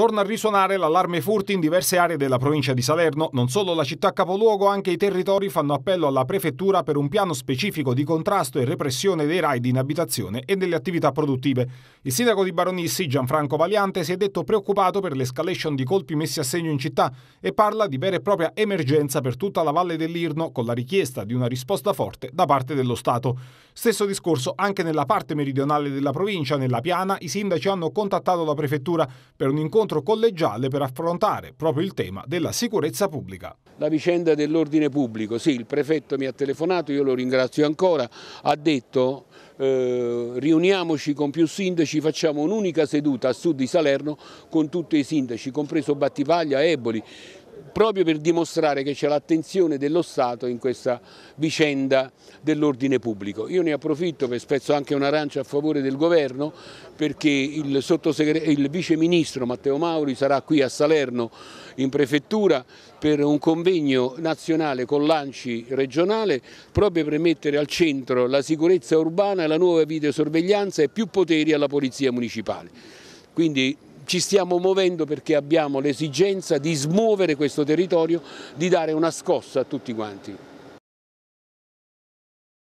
Torna a risuonare l'allarme furti in diverse aree della provincia di Salerno. Non solo la città capoluogo, anche i territori fanno appello alla prefettura per un piano specifico di contrasto e repressione dei raid in abitazione e delle attività produttive. Il sindaco di Baronissi, Gianfranco Valiante, si è detto preoccupato per l'escalation di colpi messi a segno in città e parla di vera e propria emergenza per tutta la Valle dell'Irno con la richiesta di una risposta forte da parte dello Stato. Stesso discorso anche nella parte meridionale della provincia, nella Piana, i sindaci hanno contattato la prefettura per un incontro scontro collegiale per affrontare proprio il tema della sicurezza pubblica. La vicenda dell'ordine pubblico, sì, il prefetto mi ha telefonato, io lo ringrazio ancora, ha detto eh, riuniamoci con più sindaci, facciamo un'unica seduta a sud di Salerno con tutti i sindaci, compreso Battipaglia, Eboli, proprio per dimostrare che c'è l'attenzione dello Stato in questa vicenda dell'ordine pubblico. Io ne approfitto per spezzo anche un'arancia a favore del Governo perché il, il Vice Ministro Matteo Mauri sarà qui a Salerno in prefettura per un convegno nazionale con l'ANCI regionale proprio per mettere al centro la sicurezza urbana, e la nuova videosorveglianza e più poteri alla Polizia Municipale. Quindi ci stiamo muovendo perché abbiamo l'esigenza di smuovere questo territorio, di dare una scossa a tutti quanti.